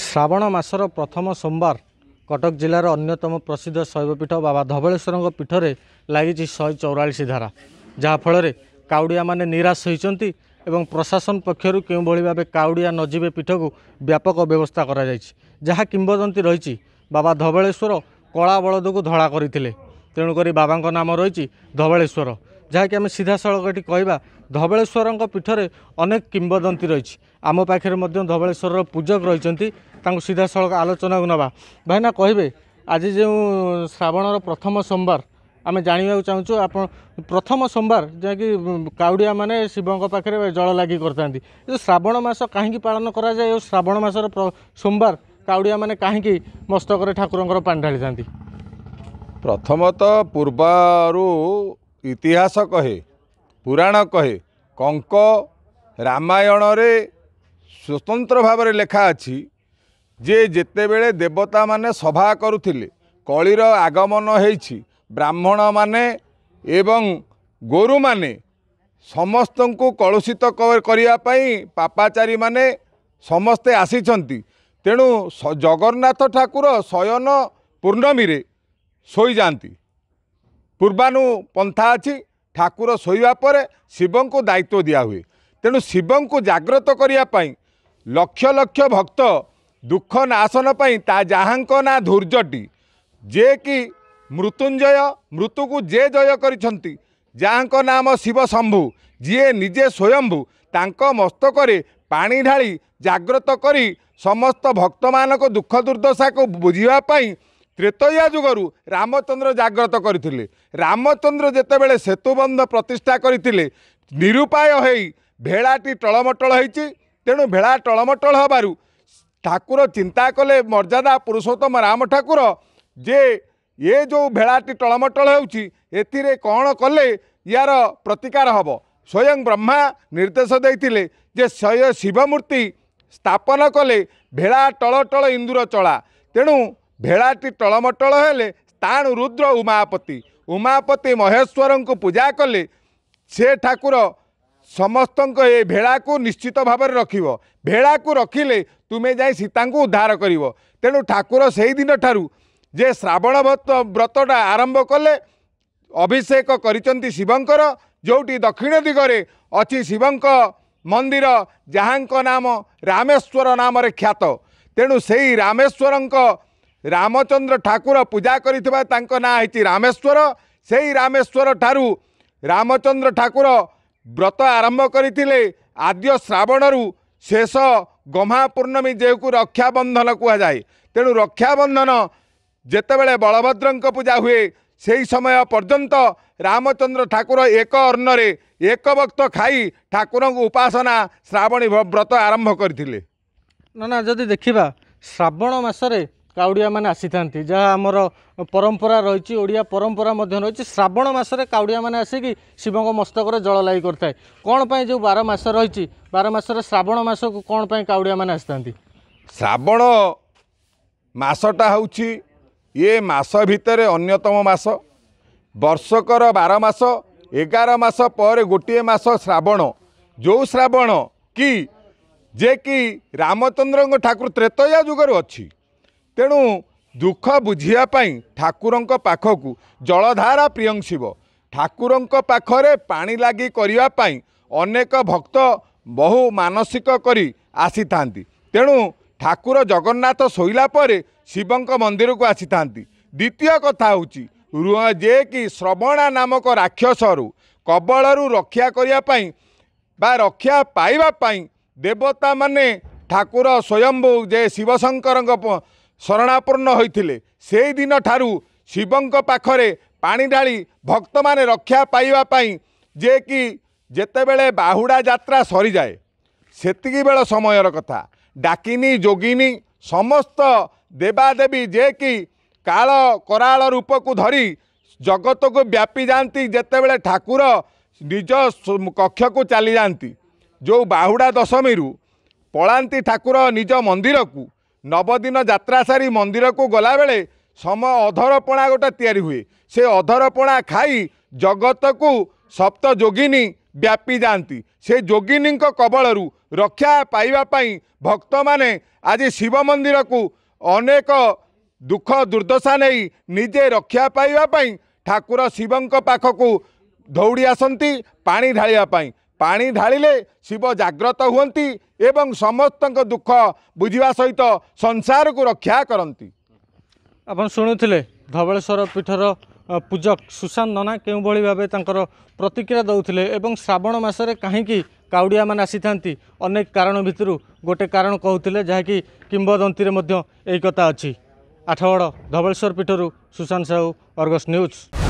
ଶ୍ରାବଣ ମାସର ପ୍ରଥମ ସୋମବାର କଟକ ଜିଲ୍ଲାର ଅନ୍ୟତମ ପ୍ରସିଦ୍ଧ ଶୈବପୀଠ ବାବା ଧବଳେଶ୍ୱରଙ୍କ ପୀଠରେ ଲାଗିଛି ଶହେ ଚଉରାଳିଶ ଧାରା ଯାହାଫଳରେ କାଉଡ଼ିଆମାନେ ନିରାଶ ହୋଇଛନ୍ତି ଏବଂ ପ୍ରଶାସନ ପକ୍ଷରୁ କେଉଁଭଳି ଭାବେ କାଉଡ଼ିଆ ନଯିବେ ପୀଠକୁ ବ୍ୟାପକ ବ୍ୟବସ୍ଥା କରାଯାଇଛି ଯାହା କିମ୍ବଦନ୍ତୀ ରହିଛି ବାବା ଧବଳେଶ୍ୱର କଳା ବଳଦକୁ ଧଳା କରିଥିଲେ ତେଣୁକରି ବାବାଙ୍କ ନାମ ରହିଛି ଧବଳେଶ୍ୱର ଯାହାକି ଆମେ ସିଧାସଳଖ ଏଠି କହିବା ଧବଳେଶ୍ୱରଙ୍କ ପୀଠରେ ଅନେକ କିମ୍ବଦନ୍ତୀ ରହିଛି ଆମ ପାଖରେ ମଧ୍ୟ ଧବଳେଶ୍ୱରର ପୂଜକ ରହିଛନ୍ତି ତାଙ୍କୁ ସିଧାସଳଖ ଆଲୋଚନାକୁ ନେବା ଭାଇନା କହିବେ ଆଜି ଯେଉଁ ଶ୍ରାବଣର ପ୍ରଥମ ସୋମବାର ଆମେ ଜାଣିବାକୁ ଚାହୁଁଛୁ ଆପଣ ପ୍ରଥମ ସୋମବାର ଯାହାକି କାଉଡ଼ିଆମାନେ ଶିବଙ୍କ ପାଖରେ ଜଳ ଲାଗି କରିଥାନ୍ତି ଏ ଶ୍ରାବଣ ମାସ କାହିଁକି ପାଳନ କରାଯାଏ ଓ ଶ୍ରାବଣ ମାସର ସୋମବାର କାଉଡ଼ିଆମାନେ କାହିଁକି ମସ୍ତକରେ ଠାକୁରଙ୍କର ପାଣି ଢାଳିଥାନ୍ତି ପ୍ରଥମତଃ ପୂର୍ବରୁ ଇତିହାସ କହେ ପୁରାଣ କହେ କଙ୍କ ରାମାୟଣରେ ସ୍ୱତନ୍ତ୍ର ଭାବରେ ଲେଖା ଅଛି ଯେ ଯେତେବେଳେ ଦେବତାମାନେ ସଭା କରୁଥିଲେ କଳିର ଆଗମନ ହେଇଛି ବ୍ରାହ୍ମଣମାନେ ଏବଂ ଗୋରୁମାନେ ସମସ୍ତଙ୍କୁ କଳୁଷିତ କରିବା ପାଇଁ ପାପାଚାରୀମାନେ ସମସ୍ତେ ଆସିଛନ୍ତି ତେଣୁ ଜଗନ୍ନାଥ ଠାକୁର ଶୟନ ପୂର୍ଣ୍ଣମୀରେ ଶୋଇଯାଆନ୍ତି ପୂର୍ବାନୁ ପନ୍ଥା ଅଛି ଠାକୁର ଶୋଇବା ପରେ ଶିବଙ୍କୁ ଦାୟିତ୍ୱ ଦିଆହୁଏ ତେଣୁ ଶିବଙ୍କୁ ଜାଗ୍ରତ କରିବା ପାଇଁ ଲକ୍ଷ ଲକ୍ଷ ଭକ୍ତ ଦୁଃଖ ନାଶନ ପାଇଁ ତା ଯାହାଙ୍କ ନାଁ ଧୈର୍ଯ୍ୟଟି ଯିଏକି ମୃତ୍ୟୁଞ୍ଜୟ ମୃତ୍ୟୁକୁ ଯିଏ ଜୟ କରିଛନ୍ତି ଯାହାଙ୍କ ନାମ ଶିବ ଶମ୍ଭୁ ଯିଏ ନିଜେ ସ୍ୱୟମ୍ଭୁ ତାଙ୍କ ମସ୍ତକରେ ପାଣି ଢାଳି ଜାଗ୍ରତ କରି ସମସ୍ତ ଭକ୍ତମାନଙ୍କ ଦୁଃଖ ଦୁର୍ଦ୍ଦଶାକୁ ବୁଝିବା ପାଇଁ ତ୍ରେତୟା ଯୁଗରୁ ରାମଚନ୍ଦ୍ର ଜାଗ୍ରତ କରିଥିଲେ ରାମଚନ୍ଦ୍ର ଯେତେବେଳେ ସେତୁବନ୍ଧ ପ୍ରତିଷ୍ଠା କରିଥିଲେ ନିରୁପାୟ ହୋଇ ଭେଳାଟି ଟଳମଟଳ ହୋଇଛି ତେଣୁ ଭେଳା ଟଳମଟଳ ହେବାରୁ ଠାକୁର ଚିନ୍ତା କଲେ ମର୍ଯ୍ୟାଦା ପୁରୁଷୋତ୍ତମ ରାମ ଠାକୁର ଯେ ଏ ଯେଉଁ ଭେଳାଟି ଟଳମଟଳ ହେଉଛି ଏଥିରେ କ'ଣ କଲେ ୟାର ପ୍ରତିକାର ହେବ ସ୍ୱୟଂ ବ୍ରହ୍ମା ନିର୍ଦ୍ଦେଶ ଦେଇଥିଲେ ଯେ ଶୟ ଶିବମୂର୍ତ୍ତି ସ୍ଥାପନ କଲେ ଭେଳା ଟଳଟଳ ଇନ୍ଦୁର ଚଳା ତେଣୁ ଭେଳାଟି ଟଳମଟଳ ହେଲେ ତାଣୁ ରୁଦ୍ର ଉମାପତି ଉମାପତି ମହେଶ୍ୱରଙ୍କୁ ପୂଜା କଲେ ସେ ଠାକୁର ସମସ୍ତଙ୍କ ଏ ଭେଳାକୁ ନିଶ୍ଚିତ ଭାବରେ ରଖିବ ଭେଳାକୁ ରଖିଲେ ତୁମେ ଯାଇ ସୀତାଙ୍କୁ ଉଦ୍ଧାର କରିବ ତେଣୁ ଠାକୁର ସେହିଦିନ ଠାରୁ ଯେ ଶ୍ରାବଣ ବ୍ରତଟା ଆରମ୍ଭ କଲେ ଅଭିଷେକ କରିଛନ୍ତି ଶିବଙ୍କର ଯେଉଁଠି ଦକ୍ଷିଣ ଦିଗରେ ଅଛି ଶିବଙ୍କ ମନ୍ଦିର ଯାହାଙ୍କ ନାମ ରାମେଶ୍ୱର ନାମରେ ଖ୍ୟାତ ତେଣୁ ସେଇ ରାମେଶ୍ୱରଙ୍କ ରାମଚନ୍ଦ୍ର ଠାକୁର ପୂଜା କରିଥିବା ତାଙ୍କ ନାଁ ହେଇଛି ରାମେଶ୍ୱର ସେଇ ରାମେଶ୍ୱର ଠାରୁ ରାମଚନ୍ଦ୍ର ଠାକୁର ବ୍ରତ ଆରମ୍ଭ କରିଥିଲେ ଆଦ୍ୟ ଶ୍ରାବଣରୁ ଶେଷ ଗହ୍ମାପୂର୍ଣ୍ଣମୀ ଯେଉଁକୁ ରକ୍ଷାବନ୍ଧନ କୁହାଯାଏ ତେଣୁ ରକ୍ଷାବନ୍ଧନ ଯେତେବେଳେ ବଳଭଦ୍ରଙ୍କ ପୂଜା ହୁଏ ସେହି ସମୟ ପର୍ଯ୍ୟନ୍ତ ରାମଚନ୍ଦ୍ର ଠାକୁର ଏକ ଅର୍ଣ୍ଣରେ ଏକ ବକ୍ତ ଖାଇ ଠାକୁରଙ୍କୁ ଉପାସନା ଶ୍ରାବଣୀ ବ୍ରତ ଆରମ୍ଭ କରିଥିଲେ ନା ନା ଯଦି ଦେଖିବା ଶ୍ରାବଣ ମାସରେ କାଉଡ଼ିଆମାନେ ଆସିଥାନ୍ତି ଯାହା ଆମର ପରମ୍ପରା ରହିଛି ଓଡ଼ିଆ ପରମ୍ପରା ମଧ୍ୟ ରହିଛି ଶ୍ରାବଣ ମାସରେ କାଉଡ଼ିଆମାନେ ଆସିକି ଶିବଙ୍କ ମସ୍ତକରେ ଜଳ ଲାଗି କରିଥାଏ କ'ଣ ପାଇଁ ଯେଉଁ ବାର ମାସ ରହିଛି ବାର ମାସରେ ଶ୍ରାବଣ ମାସକୁ କ'ଣ ପାଇଁ କାଉଡ଼ିଆମାନେ ଆସିଥାନ୍ତି ଶ୍ରାବଣ ମାସଟା ହେଉଛି ଏ ମାସ ଭିତରେ ଅନ୍ୟତମ ମାସ ବର୍ଷକର ବାର ମାସ ଏଗାର ମାସ ପରେ ଗୋଟିଏ ମାସ ଶ୍ରାବଣ ଯେଉଁ ଶ୍ରାବଣ କି ଯେ କି ରାମଚନ୍ଦ୍ରଙ୍କ ଠାକୁର ତ୍ରେତୟା ଯୁଗରୁ ଅଛି ତେଣୁ ଦୁଃଖ ବୁଝିବା ପାଇଁ ଠାକୁରଙ୍କ ପାଖକୁ ଜଳଧାରା ପ୍ରିୟଂ ଶିବ ଠାକୁରଙ୍କ ପାଖରେ ପାଣି ଲାଗି କରିବା ପାଇଁ ଅନେକ ଭକ୍ତ ବହୁ ମାନସିକ କରି ଆସିଥାନ୍ତି ତେଣୁ ଠାକୁର ଜଗନ୍ନାଥ ଶୋଇଲା ପରେ ଶିବଙ୍କ ମନ୍ଦିରକୁ ଆସିଥାନ୍ତି ଦ୍ୱିତୀୟ କଥା ହେଉଛି ଯେ କି ଶ୍ରବଣା ନାମକ ରାକ୍ଷସରୁ କବଳରୁ ରକ୍ଷା କରିବା ପାଇଁ ବା ରକ୍ଷା ପାଇବା ପାଇଁ ଦେବତାମାନେ ଠାକୁର ସ୍ୱୟଂଭୂ ଯେ ଶିବଶଙ୍କରଙ୍କ ଶରଣାପନ୍ନ ହୋଇଥିଲେ ସେହିଦିନ ଠାରୁ ଶିବଙ୍କ ପାଖରେ ପାଣି ଢାଳି ଭକ୍ତମାନେ ରକ୍ଷା ପାଇବା ପାଇଁ ଯେ କି ଯେତେବେଳେ ବାହୁଡ଼ା ଯାତ୍ରା ସରିଯାଏ ସେତିକିବେଳ ସମୟର କଥା ଡାକିନୀ ଯୋଗିନୀ ସମସ୍ତ ଦେବାଦେବୀ ଯେ କି କାଳ କରାଳ ରୂପକୁ ଧରି ଜଗତକୁ ବ୍ୟାପି ଯାଆନ୍ତି ଯେତେବେଳେ ଠାକୁର ନିଜ କକ୍ଷକୁ ଚାଲିଯାଆନ୍ତି ଯେଉଁ ବାହୁଡ଼ା ଦଶମୀରୁ ପଳାନ୍ତି ଠାକୁର ନିଜ ମନ୍ଦିରକୁ ନବଦିନ ଯାତ୍ରା ସାରି ମନ୍ଦିରକୁ ଗଲାବେଳେ ସମ ଅଧରପଣା ଗୋଟେ ତିଆରି ହୁଏ ସେ ଅଧରପଣା ଖାଇ ଜଗତକୁ ସପ୍ତ ଯୋଗିନୀ ବ୍ୟାପି ଯାଆନ୍ତି ସେ ଯୋଗିନୀଙ୍କ କବଳରୁ ରକ୍ଷା ପାଇବା ପାଇଁ ଭକ୍ତମାନେ ଆଜି ଶିବ ମନ୍ଦିରକୁ ଅନେକ ଦୁଃଖ ଦୁର୍ଦ୍ଦଶା ନେଇ ନିଜେ ରକ୍ଷା ପାଇବା ପାଇଁ ଠାକୁର ଶିବଙ୍କ ପାଖକୁ ଦୌଡ଼ି ଆସନ୍ତି ପାଣି ଢାଳିବା ପାଇଁ ପାଣି ଢାଳିଲେ ଶିବ ଜାଗ୍ରତ ହୁଅନ୍ତି ଏବଂ ସମସ୍ତଙ୍କ ଦୁଃଖ ବୁଝିବା ସହିତ ସଂସାରକୁ ରକ୍ଷା କରନ୍ତି ଆପଣ ଶୁଣୁଥିଲେ ଧବଳେଶ୍ୱର ପୀଠର ପୂଜକ ସୁଶାନ୍ତ ନନା କେଉଁଭଳି ଭାବେ ତାଙ୍କର ପ୍ରତିକ୍ରିୟା ଦେଉଥିଲେ ଏବଂ ଶ୍ରାବଣ ମାସରେ କାହିଁକି କାଉଡ଼ିଆମାନେ ଆସିଥାନ୍ତି ଅନେକ କାରଣ ଭିତରୁ ଗୋଟେ କାରଣ କହୁଥିଲେ ଯାହାକି କିମ୍ବଦନ୍ତୀରେ ମଧ୍ୟ ଏହି କଥା ଅଛି ଆଠଗଡ଼ ଧବଳେଶ୍ୱର ପୀଠରୁ ସୁଶାନ୍ତ ସାହୁ ଅର୍ଗସ୍ ନ୍ୟୁଜ୍